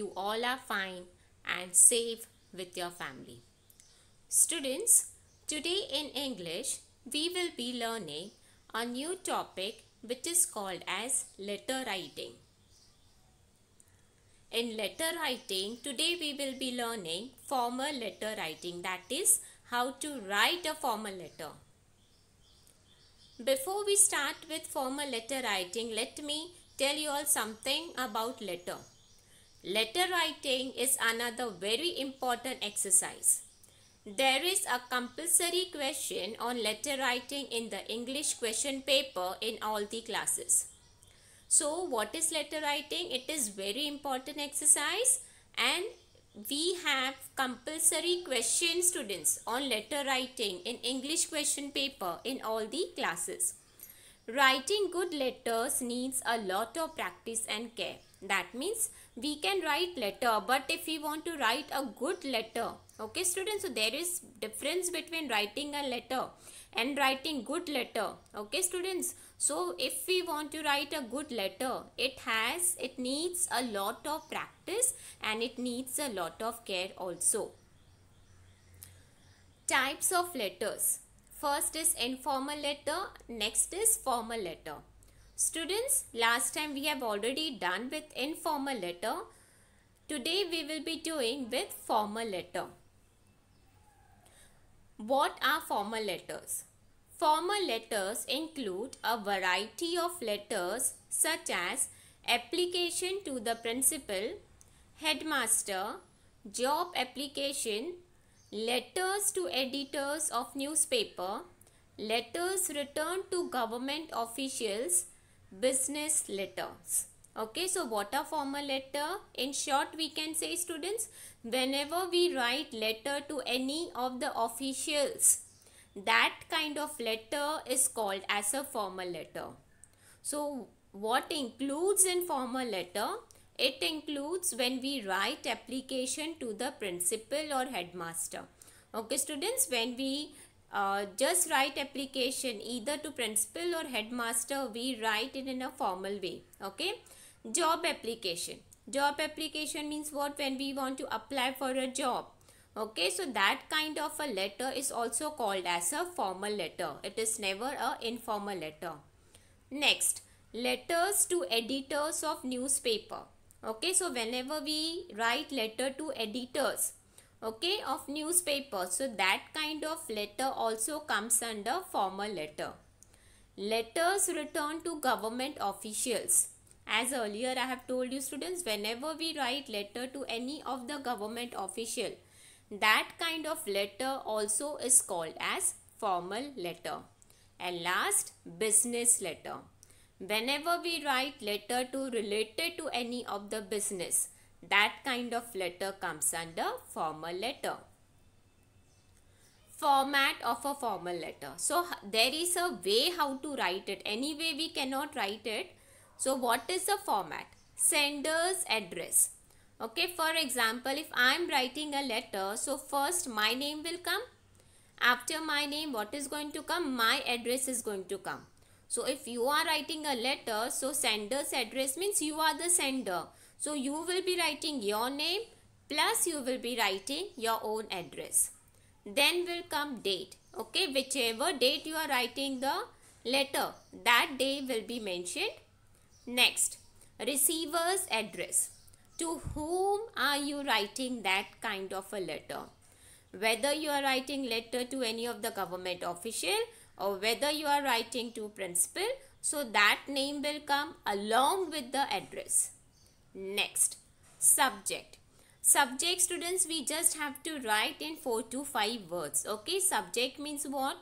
you all are fine and safe with your family. Students, today in English, we will be learning a new topic which is called as letter writing. In letter writing, today we will be learning formal letter writing that is how to write a formal letter. Before we start with formal letter writing, let me tell you all something about letter. Letter writing is another very important exercise. There is a compulsory question on letter writing in the English question paper in all the classes. So what is letter writing? It is very important exercise and we have compulsory question students on letter writing in English question paper in all the classes. Writing good letters needs a lot of practice and care. That means we can write letter but if we want to write a good letter okay students so there is difference between writing a letter and writing good letter okay students so if we want to write a good letter it has it needs a lot of practice and it needs a lot of care also types of letters first is informal letter next is formal letter Students, last time we have already done with informal letter. Today we will be doing with formal letter. What are formal letters? Formal letters include a variety of letters such as application to the principal, headmaster, job application, letters to editors of newspaper, letters returned to government officials, business letters. Okay, so what are formal letter? In short, we can say students, whenever we write letter to any of the officials, that kind of letter is called as a formal letter. So what includes in formal letter? It includes when we write application to the principal or headmaster. Okay students, when we uh, just write application either to principal or headmaster we write it in a formal way okay job application job application means what when we want to apply for a job okay so that kind of a letter is also called as a formal letter it is never a informal letter next letters to editors of newspaper okay so whenever we write letter to editors okay of newspaper so that kind of letter also comes under formal letter letters return to government officials as earlier i have told you students whenever we write letter to any of the government official that kind of letter also is called as formal letter and last business letter whenever we write letter to related to any of the business that kind of letter comes under formal letter. Format of a formal letter. So there is a way how to write it. Anyway, we cannot write it. So what is the format? Sender's address. Okay, for example, if I am writing a letter, so first my name will come. After my name, what is going to come? My address is going to come. So if you are writing a letter, so sender's address means you are the sender. So you will be writing your name plus you will be writing your own address. Then will come date. Okay, whichever date you are writing the letter, that day will be mentioned. Next, receiver's address. To whom are you writing that kind of a letter? Whether you are writing letter to any of the government official or whether you are writing to principal, so that name will come along with the address. Next, subject. Subject students, we just have to write in 4 to 5 words. Okay, subject means what?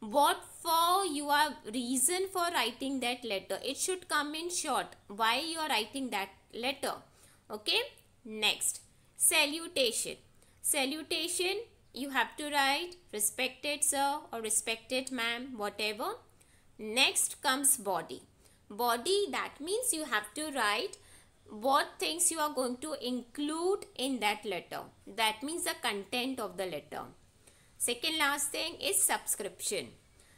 What for you are reason for writing that letter. It should come in short. Why you are writing that letter. Okay, next, salutation. Salutation, you have to write respected sir or respected ma'am, whatever. Next comes body. Body, that means you have to write what things you are going to include in that letter. That means the content of the letter. Second last thing is subscription.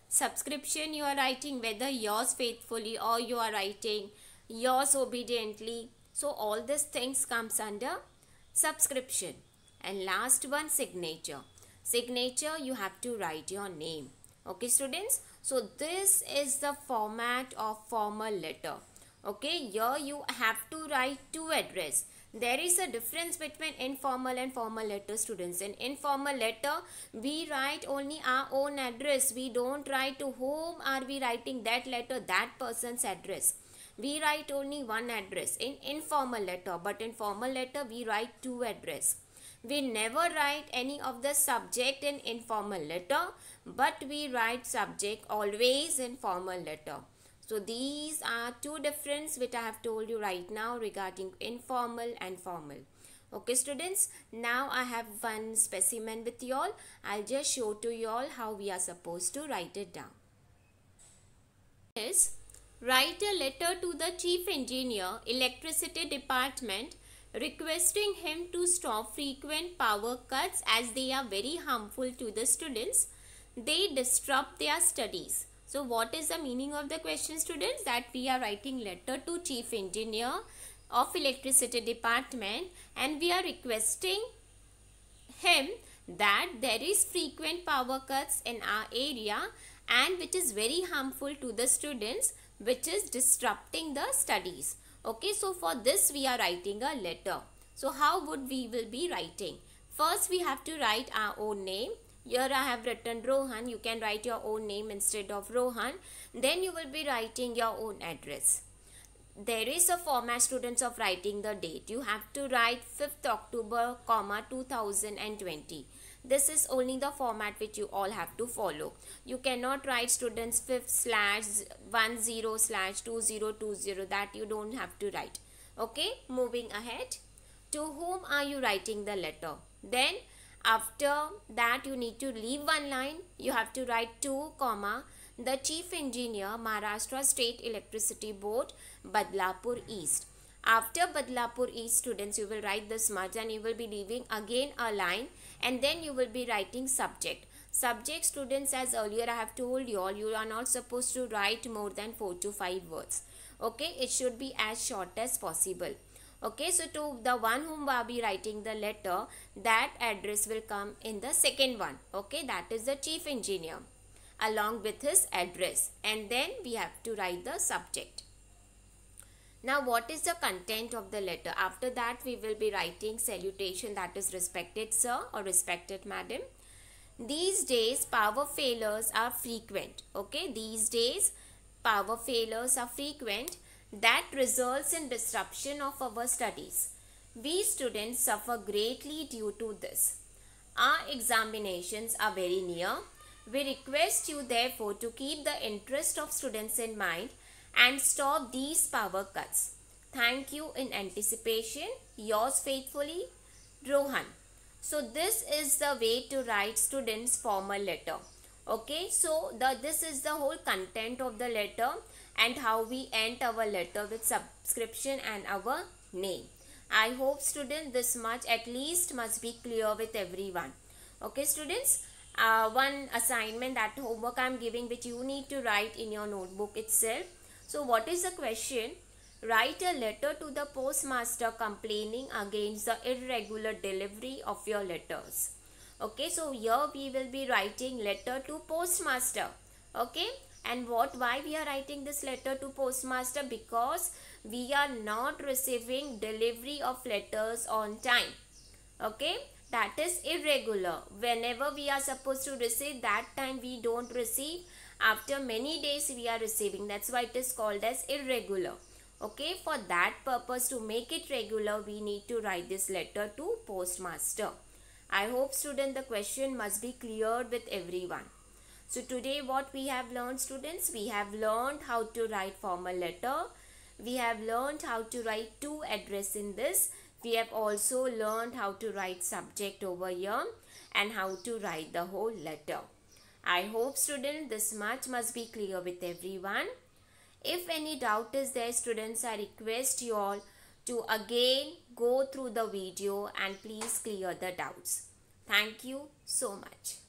Subscription you are writing whether yours faithfully or you are writing yours obediently. So all these things comes under subscription. And last one signature. Signature you have to write your name. Okay students. So this is the format of formal letter okay here you have to write two address there is a difference between informal and formal letter students in informal letter we write only our own address we don't write to whom are we writing that letter that person's address we write only one address in informal letter but in formal letter we write two address we never write any of the subject in informal letter but we write subject always in formal letter so these are two difference which I have told you right now regarding informal and formal. Okay students, now I have one specimen with you all. I'll just show to you all how we are supposed to write it down. Is write a letter to the chief engineer, electricity department requesting him to stop frequent power cuts as they are very harmful to the students. They disrupt their studies. So what is the meaning of the question students? That we are writing letter to chief engineer of electricity department and we are requesting him that there is frequent power cuts in our area and which is very harmful to the students which is disrupting the studies. Okay, so for this we are writing a letter. So how would we will be writing? First we have to write our own name here I have written Rohan. You can write your own name instead of Rohan. Then you will be writing your own address. There is a format students of writing the date. You have to write 5th October, comma 2020. This is only the format which you all have to follow. You cannot write students 5th slash 10 slash 2020 that you don't have to write. Okay, moving ahead. To whom are you writing the letter? Then after that you need to leave one line you have to write 2 comma the chief engineer maharashtra state electricity board badlapur east after badlapur east students you will write this much and you will be leaving again a line and then you will be writing subject subject students as earlier i have told you all you are not supposed to write more than 4 to 5 words okay it should be as short as possible okay so to the one whom will be writing the letter that address will come in the second one okay that is the chief engineer along with his address and then we have to write the subject now what is the content of the letter after that we will be writing salutation that is respected sir or respected madam these days power failures are frequent okay these days power failures are frequent that results in disruption of our studies. We students suffer greatly due to this. Our examinations are very near. We request you therefore to keep the interest of students in mind and stop these power cuts. Thank you in anticipation. Yours faithfully, Rohan. So this is the way to write students formal letter. Okay, so the, this is the whole content of the letter and how we end our letter with subscription and our name. I hope students this much at least must be clear with everyone. Okay students, uh, one assignment that homework I am giving which you need to write in your notebook itself. So what is the question? Write a letter to the postmaster complaining against the irregular delivery of your letters. Okay, so here we will be writing letter to postmaster. Okay and what why we are writing this letter to postmaster because we are not receiving delivery of letters on time okay that is irregular whenever we are supposed to receive that time we don't receive after many days we are receiving that's why it is called as irregular okay for that purpose to make it regular we need to write this letter to postmaster i hope student the question must be cleared with everyone so today what we have learned students, we have learned how to write formal letter. We have learned how to write to address in this. We have also learned how to write subject over here and how to write the whole letter. I hope students this much must be clear with everyone. If any doubt is there students I request you all to again go through the video and please clear the doubts. Thank you so much.